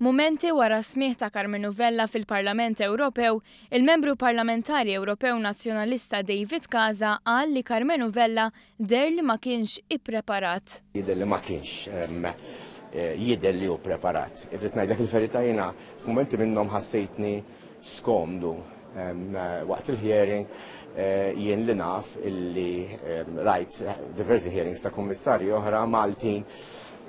Momenti wara smieħ ta' Carmen Novella fil-Parlament Ewropew, il-membru parlamentari Ewropew Nazzjonalista David Kaza għal li Carmen Novella der li ma kienx ippreparat. Jidel li ma kienx ehm, eh, jidher li u preparat. Irrit najdek il-verita jena, f'momenti minnom ħassejtni skomdu ehm, eh, waqt il-hearing eh, jien li naf illi ehm, rajt diversi hearings ta' kommissari oħra Maltin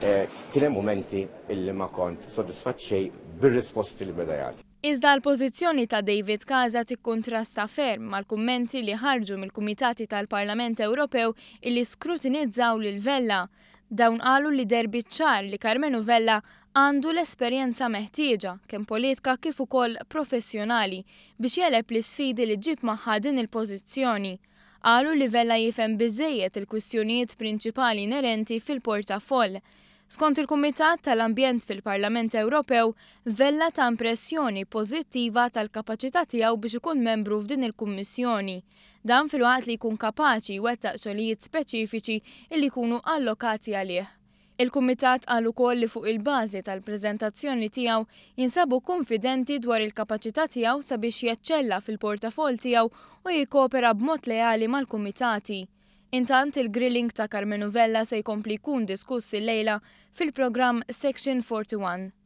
Eh, Kien hemm mumenti illi ma kont sodisfatt xejn bir-risposti li beda jagħti. Iżda l-pożizzjoni ta' David Kaza tikkontrasta ferm mal-kummenti li ħarġu mill-Kumitati tal-Parlament Ewropew illi skrutinizzaw l Vella. Dawn qalu li derbi ċar li Carmenu Vella għandu l-esperjenza meħtieġa kemm politika kif ukoll professjonali biex jeleb l-isfidi li ġib magħha din il-pożizzjoni għalu li vella jifem bizzejiet il-kwistjonijiet prinċipali inerenti fil-portafoll Skont il-Kumitat tal-Ambjent fil-Parlament Ewropew, vella ta' impressjoni pożittiva tal-kapaċità tiegħu biex ikun membru f'din il-Kummissjoni. Dan fil-waqt li jkun kapaċi wettaq xogħlijiet speċifiċi li jkunu allokati għalih. Il-Kumitat għal ukoll li fuq il-bażi tal-preżentazzjoni tiegħu jinsabu konfidenti dwar il-kapaċità tiegħu sabiex jaċċella fil-portafol tiegħu u jikopera b'mod leali mal-kumitati. Intant il-grilling ta' Carmenu Vella se jkompli kun diskussi lejla fil-programm Section 41.